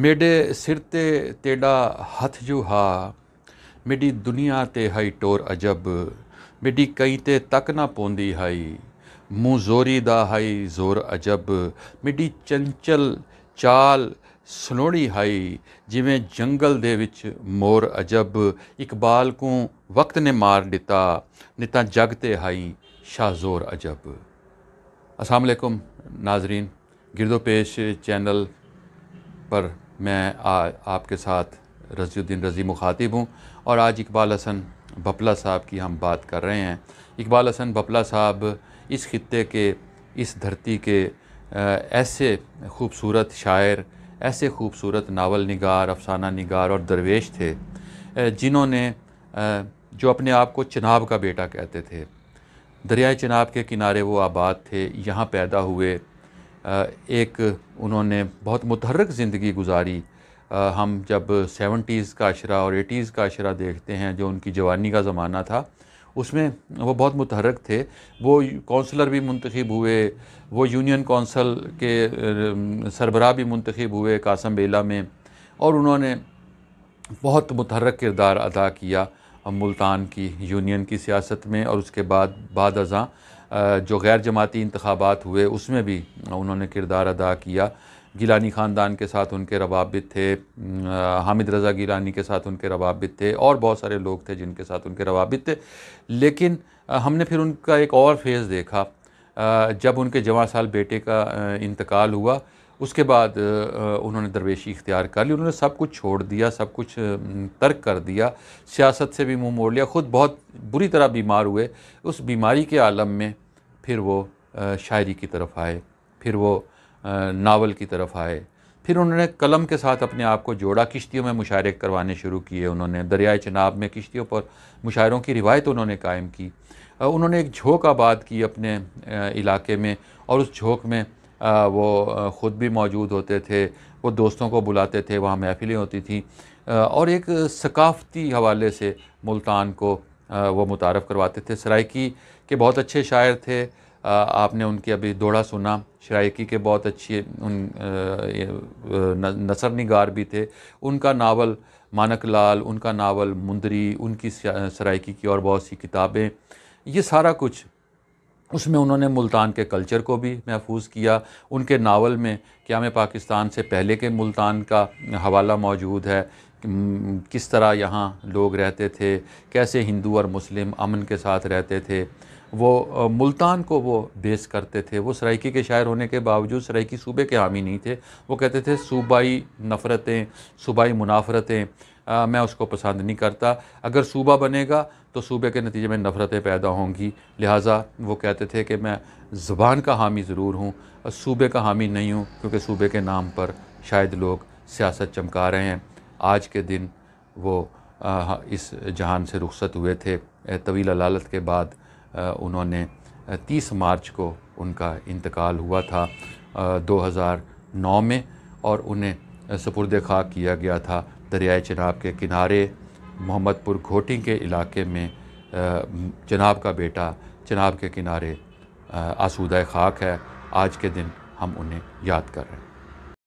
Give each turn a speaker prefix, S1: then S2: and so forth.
S1: mayday ਸਿਰ ਤੇ ਤੇੜਾ ਹੱਥ ਜੁਹਾ ਮੇਡੀ ਦੁਨੀਆ ਤੇ ਹਈ ਟੋਰ ਅਜਬ ਮੇਡੀ ਕਈ ਤੇ ਤੱਕ ਨਾ ਪੋਂਦੀ ਹਈ ਮੂੰ ਜ਼ੋਰੀ ਦਾ ਹਈ ਜ਼ੋਰ ਅਜਬ ਮੇਡੀ ਚੰਚਲ ਚਾਲ ਸੁਣੋੜੀ ਹਾਈ ਜਿਵੇਂ ਜੰਗਲ ਦੇ ਵਿੱਚ ਮੋਰ ਅਜਬ ਇਕਬਾਲ ਕੋ ਵਕਤ ਨੇ ਮਾਰ ਦਿੱਤਾ ਨਿਤਾ ਜਗ ਤੇ ਹਾਈ ਸ਼ਾਜ਼ੋਰ ਅਜਬ ਅਸਲਾਮ ਅਲੈਕੁਮ ਨਾਜ਼ਰੀਨ ਪੇਸ਼ ਚੈਨਲ ਪਰ मैं आ, आपके साथ रजीद्दीन रज़ी मुखातिब हूँ और आज इकबाल हसन बपला साहब की हम बात कर रहे हैं इकबाल हसन बपला साहब इस ख़त्े के इस धरती के ऐसे खूबसूरत शायर ऐसे खूबसूरत नावल नगार अफसाना नगार और दरवेश थे जिन्होंने जो अपने आप को चनाब का बेटा कहते थे दरियाए चनाब के किनारे वो आबाद थे यहाँ पैदा हुए एक उन्होंने बहुत मुतहरक ज़िंदगी गुजारी हम जब सेवेंटीज़ का अशरा और एटीज़ का अशरा देखते हैं जो उनकी जवानी का ज़माना था उसमें वो बहुत मुतहरक थे वो कौंसलर भी मुंतखब हुए वो यूनियन कौंसल के सरबराह भी मुंतखब हुए कासम बेला में और उन्होंने बहुत मुतहरक किरदार अदा किया मुल्तान की यूनियन की सियासत में और उसके बाद बाद अज़ा जो गैर जमाती इंतबात हुए उसमें भी उन्होंने किरदार अदा किया गिलानी ख़ानदान के साथ उनके रवाबित थे हामिद रज़ा गिलानी के साथ उनके रवाबित थे और बहुत सारे लोग थे जिनके साथ उनके रवाबित थे लेकिन हमने फिर उनका एक और फेज़ देखा जब उनके जवा साल बेटे का इंतकाल हुआ उसके बाद उन्होंने दरवेशी इख्तियार कर ली उन्होंने सब कुछ छोड़ दिया सब कुछ तर्क कर दिया सियासत से भी मुंह मोड़ लिया ख़ुद बहुत बुरी तरह बीमार हुए उस बीमारी के आलम में फिर वो शायरी की तरफ आए फिर वो नावल की तरफ आए फिर उन्होंने कलम के साथ अपने आप को जोड़ा किश्तियों में मुशायरे करवाने शुरू किए उन्होंने दरियाए चनाब में किश्तियों पर मुशायरों की रिवायत उन्होंने कायम की उन्होंने एक झोंक आबाद की अपने इलाके में और उस झोंक में वो ख़ुद भी मौजूद होते थे वो दोस्तों को बुलाते थे वहाँ महफ़िलें होती थी और एक सकाफ़ती हवाले से मुल्तान को वो मुतारफ़ करवाते थे सराइकी के बहुत अच्छे शायर थे आपने उनके अभी दौड़ा सुना शराइकी के बहुत अच्छे उन नसर निगार भी थे उनका नावल मानक लाल उनका नावल मुंदरी उनकी सराइकी की और बहुत सी किताबें ये सारा कुछ उसमें उन्होंने मुल्तान के कल्चर को भी महफूज किया उनके नावल में क्या मैं पाकिस्तान से पहले के मुल्तान का हवाला मौजूद है किस तरह यहाँ लोग रहते थे कैसे हिंदू और मुस्लिम अमन के साथ रहते थे वो मुल्तान को वो बेस करते थे वो सराइकी के शायर होने के बावजूद सराइकी सूबे के हामी नहीं थे वो कहते थे सूबाई नफ़रतें सूबाई मुनाफरतें मैं उसको पसंद नहीं करता अगर सूबा बनेगा तो सूबे के नतीजे में नफ़रतें पैदा होंगी लिहाजा वो कहते थे कि मैं ज़बान का हामी ज़रूर हूँ सूबे का हामी नहीं हूँ क्योंकि सूबे के नाम पर शायद लोग सियासत चमका रहे हैं आज के दिन वो इस जहान से रुखसत हुए थे तवील अलालत के बाद उन्होंने 30 मार्च को उनका इंतकाल हुआ था 2009 में और उन्हें सपुरद खाक किया गया था दरियाए चनाब के किनारे मोहम्मदपुर घोटी के इलाके में चनाब का बेटा चनाब के किनारे आसूदा खाक है आज के दिन हम उन्हें याद कर रहे हैं